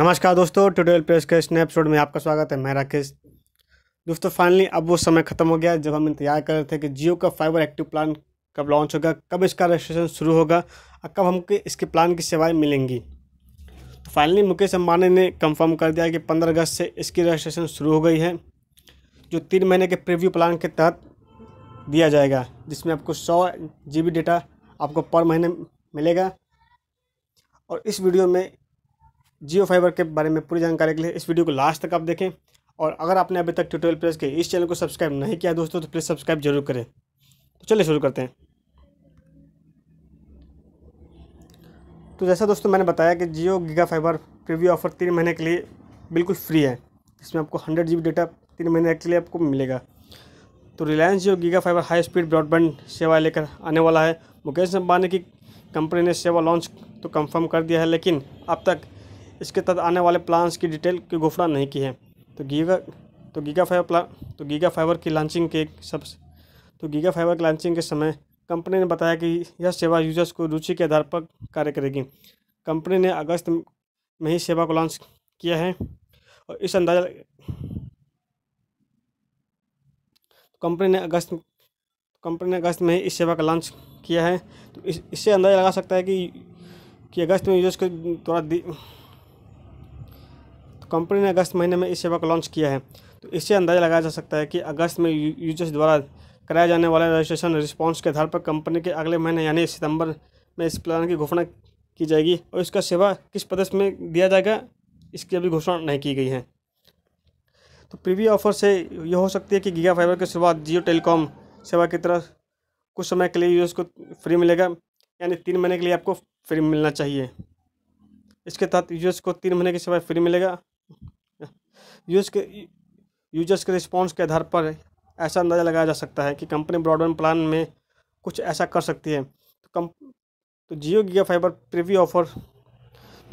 नमस्कार दोस्तों tutorial press के इस एपिसोड में आपका स्वागत है मैं राकेश दोस्तों फाइनली अब वो समय ख़त्म हो गया जब हम इंतजार कर रहे थे कि जियो का फाइबर एक्टिव प्लान कब लॉन्च होगा कब इसका रजिस्ट्रेशन शुरू होगा और कब हमको इसके प्लान की सेवाएं मिलेंगी तो फाइनली मुकेश अम्बानी ने कंफर्म कर दिया कि पंद्रह अगस्त से इसकी रजिस्ट्रेशन शुरू हो गई है जो तीन महीने के प्रीव्यू प्लान के तहत दिया जाएगा जिसमें आपको सौ जी डेटा आपको पर महीने मिलेगा और इस वीडियो में जियो फाइबर के बारे में पूरी जानकारी के लिए इस वीडियो को लास्ट तक आप देखें और अगर आपने अभी तक ट्यूटोरियल प्लस के इस चैनल को सब्सक्राइब नहीं किया दोस्तों तो प्लीज़ सब्सक्राइब जरूर करें तो चलिए शुरू करते हैं तो जैसा दोस्तों मैंने बताया कि Jio giga fibre preview offer तीन महीने के लिए बिल्कुल फ्री है इसमें आपको हंड्रेड जी डेटा तीन महीने के लिए आपको मिलेगा तो Reliance Jio giga fibre high speed broadband सेवा लेकर आने वाला है मुकेश अंबानी की कंपनी ने सेवा लॉन्च तो कंफर्म कर दिया है लेकिन अब तक इसके तहत आने वाले प्लान्स की डिटेल की घोषणा नहीं की है तो गीगा तो गीगा फाइबर प्ला तो गीगा फाइबर की लॉन्चिंग के सब तो गीगा फाइबर की लॉन्चिंग के समय कंपनी ने बताया कि यह सेवा यूजर्स को रुचि के आधार पर कार्य करेगी कंपनी ने अगस्त में ही सेवा को लॉन्च किया है और इस अंदाजा कंपनी ने अगस्त कंपनी ने अगस्त में ही इस सेवा का लॉन्च किया है तो इससे अंदाज़ा लगा सकता है कि कि अगस्त में यूजर्स को द्वारा कंपनी ने अगस्त महीने में इस सेवा को लॉन्च किया है तो इससे अंदाज़ा लगाया जा सकता है कि अगस्त में यूजर्स द्वारा कराया जाने वाला रजिस्ट्रेशन रिस्पॉन्स के आधार पर कंपनी के अगले महीने यानी सितंबर में इस प्लान की घोषणा की जाएगी और इसका सेवा किस प्रदेश में दिया जाएगा इसकी अभी घोषणा नहीं की गई है तो प्रीवी ऑफर से यह हो सकती है कि गीगा फाइबर की शुरुआत जियो टेलीकॉम सेवा की तरह कुछ समय के लिए यूज़र्स को फ्री मिलेगा यानी तीन महीने के लिए आपको फ्री मिलना चाहिए इसके तहत यूजर्स को तीन महीने की सेवा फ्री मिलेगा यूज के यूजर्स के रिस्पॉन्स के आधार पर ऐसा अंदाज़ा लगाया जा सकता है कि कंपनी ब्रॉडबैंड प्लान में कुछ ऐसा कर सकती है तो कम तो जियो गिया फाइबर प्रीव्यू ऑफर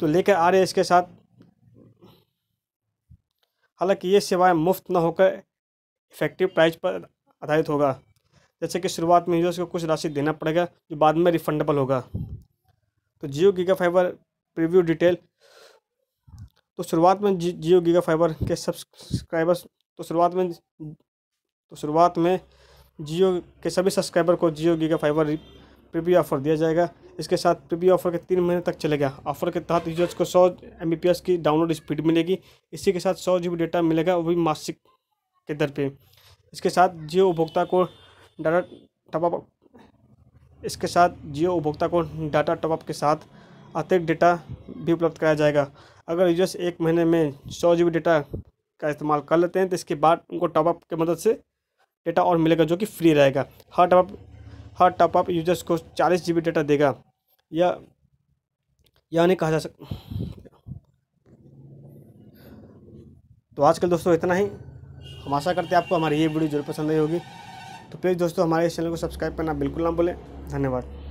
तो लेकर आ रहे इसके साथ हालांकि ये सेवाएं मुफ्त न होकर इफेक्टिव प्राइस पर आधारित होगा जैसे कि शुरुआत में यूजर्स को कुछ राशि देना पड़ेगा जो बाद में रिफंडेबल होगा तो Jio giga fibre preview detail तो शुरुआत में जियो गीगा फाइबर के सब्सक्राइबर्स तो शुरुआत में तो शुरुआत में जियो के सभी सब्सक्राइबर को Jio giga fibre preview offer दिया जाएगा इसके साथ प्रीव्यू ऑफर के तीन महीने तक चलेगा ऑफर के तहत यूजर्स को सौ एम की डाउनलोड स्पीड मिलेगी इसी के साथ सौ जी डेटा मिलेगा वो भी मासिक के दर पे इसके साथ जियो उपभोक्ता को डाटा टॉपअप इसके साथ जियो उपभोक्ता को डाटा टॉपअप के साथ अतिरिक्त डेटा भी उपलब्ध कराया जाएगा अगर यूजर्स एक महीने में सौ जी डेटा का इस्तेमाल कर लेते हैं तो इसके बाद उनको टॉपअप की मदद से डेटा और मिलेगा जो कि फ्री रहेगा हर टॉपअप हर टॉपअप यूजर्स को चालीस जी डेटा देगा या यानी कहा जा सक तो आजकल दोस्तों इतना ही हम आशा करते हैं आपको हमारी ये वीडियो जरूर पसंद आई होगी तो प्लीज़ दोस्तों हमारे इस चैनल को सब्सक्राइब करना बिल्कुल ना भूलें धन्यवाद